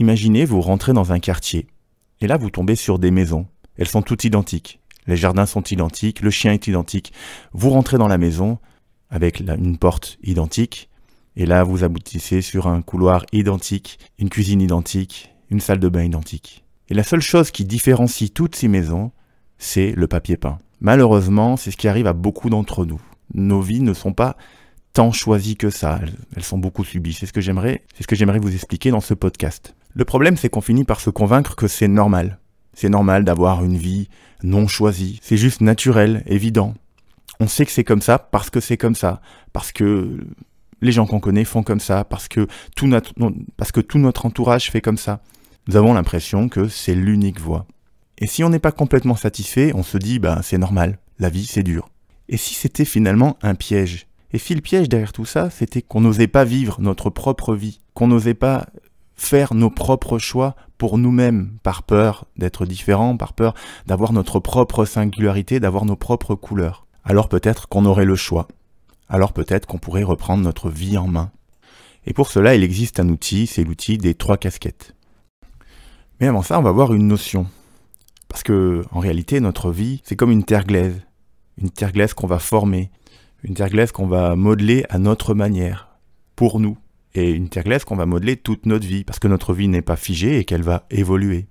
Imaginez, vous rentrez dans un quartier, et là vous tombez sur des maisons. Elles sont toutes identiques. Les jardins sont identiques, le chien est identique. Vous rentrez dans la maison avec une porte identique, et là vous aboutissez sur un couloir identique, une cuisine identique, une salle de bain identique. Et la seule chose qui différencie toutes ces maisons, c'est le papier peint. Malheureusement, c'est ce qui arrive à beaucoup d'entre nous. Nos vies ne sont pas tant choisies que ça. Elles, sont beaucoup subies. C'est ce que j'aimerais, c'est ce que j'aimerais vous expliquer dans ce podcast. Le problème, c'est qu'on finit par se convaincre que c'est normal. C'est normal d'avoir une vie non choisie. C'est juste naturel, évident. On sait que c'est comme ça parce que c'est comme ça. Parce que les gens qu'on connaît font comme ça. Parce que tout notre, parce que tout notre entourage fait comme ça. Nous avons l'impression que c'est l'unique voie. Et si on n'est pas complètement satisfait, on se dit, ben, c'est normal. La vie, c'est dur. Et si c'était finalement un piège et si le piège derrière tout ça, c'était qu'on n'osait pas vivre notre propre vie, qu'on n'osait pas faire nos propres choix pour nous-mêmes, par peur d'être différents, par peur d'avoir notre propre singularité, d'avoir nos propres couleurs. Alors peut-être qu'on aurait le choix. Alors peut-être qu'on pourrait reprendre notre vie en main. Et pour cela, il existe un outil, c'est l'outil des trois casquettes. Mais avant ça, on va voir une notion. Parce que, en réalité, notre vie, c'est comme une terre glaise. Une terre glaise qu'on va former. Une terre glaise qu'on va modeler à notre manière. Pour nous et une terre qu'on va modeler toute notre vie, parce que notre vie n'est pas figée et qu'elle va évoluer.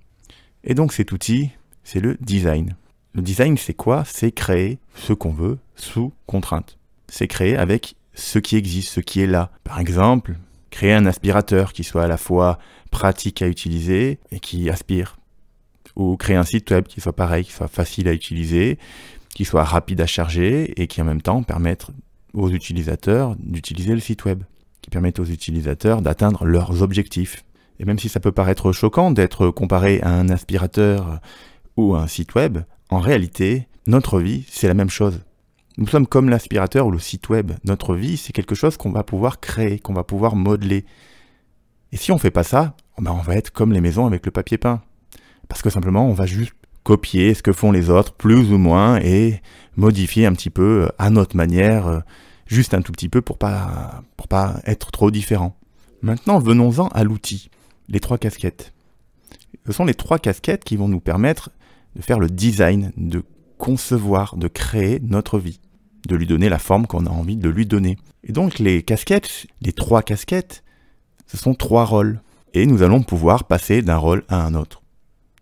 Et donc cet outil, c'est le design. Le design, c'est quoi C'est créer ce qu'on veut sous contrainte. C'est créer avec ce qui existe, ce qui est là. Par exemple, créer un aspirateur qui soit à la fois pratique à utiliser et qui aspire. Ou créer un site web qui soit pareil, qui soit facile à utiliser, qui soit rapide à charger et qui en même temps permette aux utilisateurs d'utiliser le site web permettent aux utilisateurs d'atteindre leurs objectifs. Et même si ça peut paraître choquant d'être comparé à un aspirateur ou à un site web, en réalité, notre vie, c'est la même chose. Nous sommes comme l'aspirateur ou le site web. Notre vie, c'est quelque chose qu'on va pouvoir créer, qu'on va pouvoir modeler. Et si on ne fait pas ça, oh ben, on va être comme les maisons avec le papier peint. Parce que simplement, on va juste copier ce que font les autres, plus ou moins, et modifier un petit peu euh, à notre manière, euh, juste un tout petit peu pour pas, pas être trop différent. Maintenant, venons-en à l'outil, les trois casquettes. Ce sont les trois casquettes qui vont nous permettre de faire le design, de concevoir, de créer notre vie, de lui donner la forme qu'on a envie de lui donner. Et donc les casquettes, les trois casquettes, ce sont trois rôles. Et nous allons pouvoir passer d'un rôle à un autre.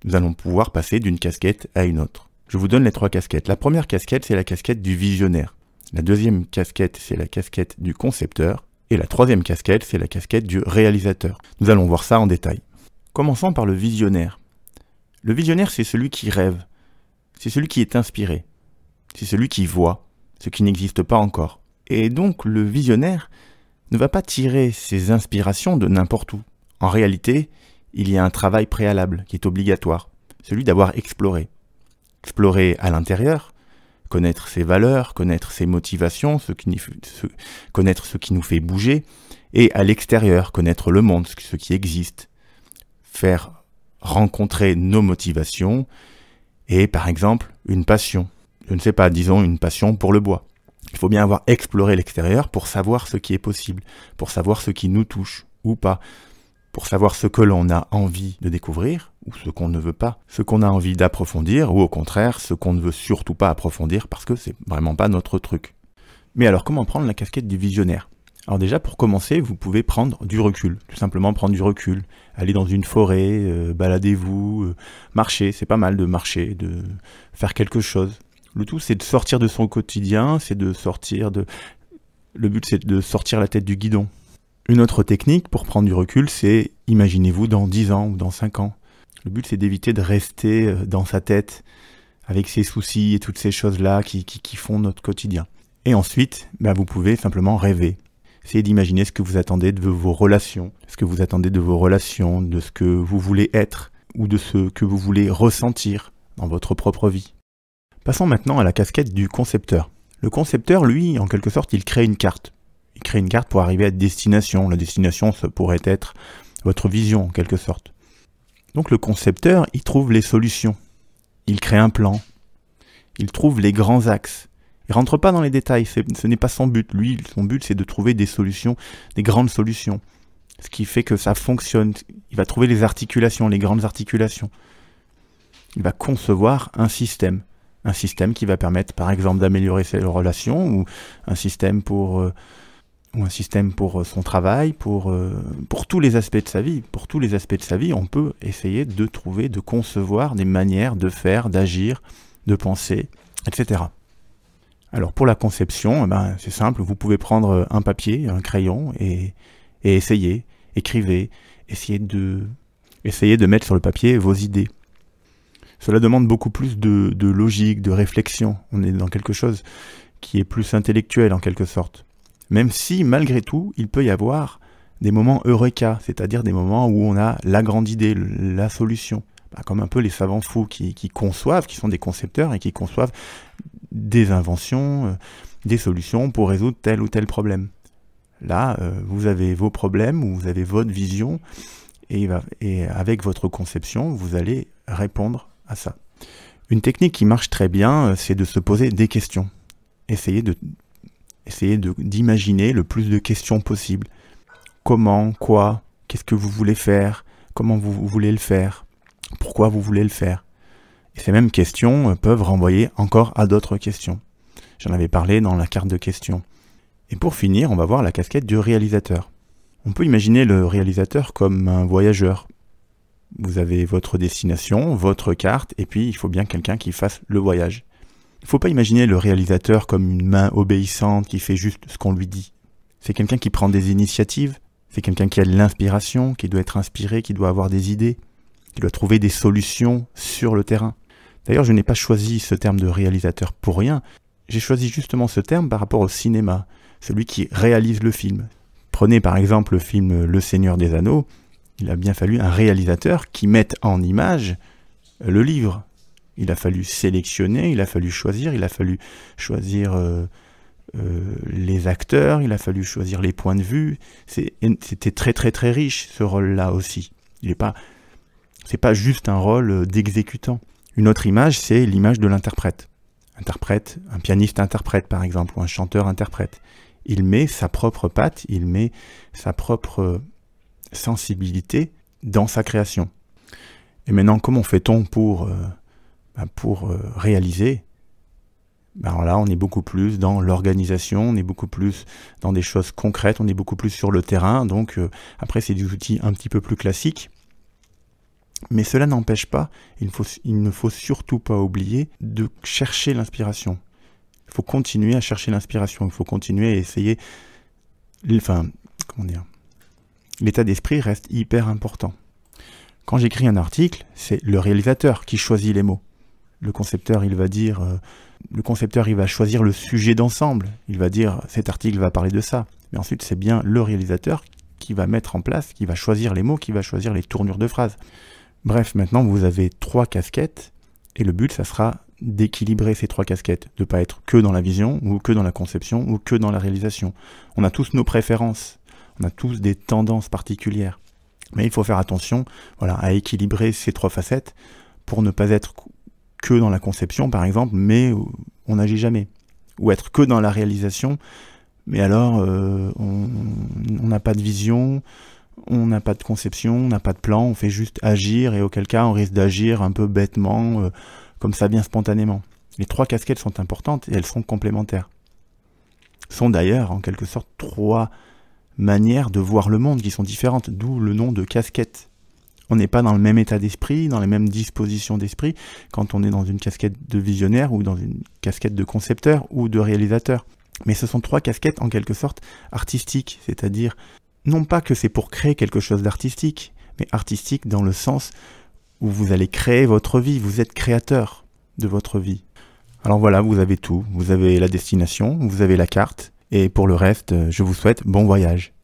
Nous allons pouvoir passer d'une casquette à une autre. Je vous donne les trois casquettes. La première casquette, c'est la casquette du visionnaire. La deuxième casquette, c'est la casquette du concepteur. Et la troisième casquette, c'est la casquette du réalisateur. Nous allons voir ça en détail. Commençons par le visionnaire. Le visionnaire, c'est celui qui rêve, c'est celui qui est inspiré, c'est celui qui voit ce qui n'existe pas encore. Et donc le visionnaire ne va pas tirer ses inspirations de n'importe où. En réalité, il y a un travail préalable qui est obligatoire, celui d'avoir exploré. Explorer à l'intérieur, connaître ses valeurs, connaître ses motivations, connaître ce qui nous fait bouger, et à l'extérieur, connaître le monde, ce qui existe, faire rencontrer nos motivations et par exemple une passion. Je ne sais pas, disons une passion pour le bois. Il faut bien avoir exploré l'extérieur pour savoir ce qui est possible, pour savoir ce qui nous touche ou pas pour savoir ce que l'on a envie de découvrir ou ce qu'on ne veut pas, ce qu'on a envie d'approfondir ou au contraire ce qu'on ne veut surtout pas approfondir parce que c'est vraiment pas notre truc. Mais alors comment prendre la casquette du visionnaire alors déjà, pour commencer, vous pouvez prendre du recul, tout simplement prendre du recul, aller dans une forêt, euh, baladez-vous, euh, marcher, c'est pas mal de marcher, de faire quelque chose. Le tout, c'est de sortir de son quotidien, c'est de sortir de... Le but, c'est de sortir la tête du guidon, une autre technique pour prendre du recul, c'est imaginez-vous dans 10 ans ou dans 5 ans. Le but, c'est d'éviter de rester euh, dans sa tête avec ses soucis et toutes ces choses-là qui, qui, font notre quotidien. Et ensuite, bah, vous pouvez simplement rêver. Essayez d'imaginer ce que vous attendez de vos relations, ce que vous attendez de vos relations, de ce que vous voulez être ou de ce que vous voulez ressentir dans votre propre vie. Passons maintenant à la casquette du concepteur. Le concepteur, lui, en quelque sorte, il crée une carte. Il crée une carte pour arriver à destination. La destination, ça pourrait être votre vision en quelque sorte. Donc le concepteur, il trouve les solutions. Il crée un plan. Il trouve les grands axes. Il ne rentre pas dans les détails, ce n'est pas son but. Lui, son but, c'est de trouver des solutions, des grandes solutions. Ce qui fait que ça fonctionne. Il va trouver les articulations, les grandes articulations. Il va concevoir un système. Un système qui va permettre, par exemple, d'améliorer ses relations ou un système pour... Euh, ou un système pour euh, son travail, pour, euh, pour tous les aspects de sa vie. Pour tous les aspects de sa vie, on peut essayer de trouver, de concevoir des manières de faire, d'agir, de penser, etc. Alors pour la conception, eh ben, c'est simple, vous pouvez prendre euh, un papier, un crayon et, essayer, écrivez, essayez de, essayer de mettre sur le papier vos idées. Cela demande beaucoup plus de, de logique, de réflexion. On est dans quelque chose qui est plus intellectuel en quelque sorte. Même si, malgré tout, il peut y avoir des moments eureka, c'est-à-dire des moments où on a la grande idée, la solution. Bah, comme un peu les savants fous qui, conçoivent, qui sont des concepteurs et qui conçoivent des inventions, euh, des solutions pour résoudre tel ou tel problème. Là, euh, vous avez vos problèmes, vous avez votre vision, et avec votre conception, vous allez répondre à ça. Une technique qui marche très bien, euh, c'est de se poser des questions. Essayez de Essayez d'imaginer le plus de questions possibles. Comment, quoi, qu'est-ce que vous voulez faire, comment vous, voulez le faire, pourquoi vous voulez le faire. Et ces mêmes questions euh, peuvent renvoyer encore à d'autres questions. J'en avais parlé dans la carte de questions. Et pour finir, on va voir la casquette du réalisateur. On peut imaginer le réalisateur comme un voyageur. Vous avez votre destination, votre carte, et puis il faut bien quelqu'un qui fasse le voyage. Il ne faut pas imaginer le réalisateur comme une main obéissante qui fait juste ce qu'on lui dit. C'est quelqu'un qui prend des initiatives, c'est quelqu'un qui a de l'inspiration, qui doit être inspiré, qui doit avoir des idées, qui doit trouver des solutions sur le terrain. D'ailleurs, je n'ai pas choisi ce terme de réalisateur pour rien. J'ai choisi justement ce terme par rapport au cinéma, celui qui réalise le film. Prenez par exemple le film Le Seigneur des Anneaux, il a bien fallu un réalisateur qui mette en image le livre, il a fallu sélectionner, il a fallu choisir, il a fallu choisir euh, euh, les acteurs, il a fallu choisir les points de vue. C'était très très très riche ce rôle-là aussi. Il n'est pas, c'est pas juste un rôle euh, d'exécutant. Une autre image, c'est l'image de l'interprète. Interprète, un pianiste interprète par exemple, ou un chanteur interprète. Il met sa propre patte, il met sa propre sensibilité dans sa création. Et maintenant, comment fait-on pour bah, pour euh, réaliser, bah, là, on est beaucoup plus dans l'organisation, on est beaucoup plus dans des choses concrètes, on est beaucoup plus sur le terrain. Donc euh, après, c'est des outils un petit peu plus classiques. Mais cela n'empêche pas, il, il ne faut surtout pas oublier de chercher l'inspiration. Il faut continuer à chercher l'inspiration, il faut continuer à essayer... Enfin, comment dire L'état d'esprit reste hyper important. Quand j'écris un article, c'est le réalisateur qui choisit les mots le concepteur, il va dire, euh, le concepteur, il va choisir le sujet d'ensemble. Il va dire, cet article va parler de ça. Mais ensuite, c'est bien le réalisateur qui va mettre en place, qui va choisir les mots, qui va choisir les tournures de phrases. Bref, maintenant, vous avez trois casquettes et le but, ça sera d'équilibrer ces trois casquettes, de ne pas être que dans la vision, ou que dans la conception, ou que dans la réalisation. On a tous nos préférences, on a tous des tendances particulières. Mais il faut faire attention voilà, à équilibrer ces trois facettes pour ne pas être que dans la conception, par exemple, mais on n'agit jamais. Ou être que dans la réalisation, mais alors euh, on n'a pas de vision, on n'a pas de conception, on n'a pas de plan, on fait juste agir, et auquel cas on risque d'agir un peu bêtement, euh, comme ça bien spontanément. Les trois casquettes sont importantes et elles sont complémentaires. Sont d'ailleurs en quelque sorte trois manières de voir le monde qui sont différentes, d'où le nom de casquette on n'est pas dans le même état d'esprit, dans les mêmes dispositions d'esprit, quand on est dans une casquette de visionnaire ou dans une casquette de concepteur ou de réalisateur. Mais ce sont trois casquettes en quelque sorte artistiques, c'est-à-dire non pas que c'est pour créer quelque chose d'artistique, mais artistique dans le sens où vous allez créer votre vie, vous êtes créateur de votre vie. Alors voilà, vous avez tout, vous avez la destination, vous avez la carte, et pour le reste, je vous souhaite bon voyage.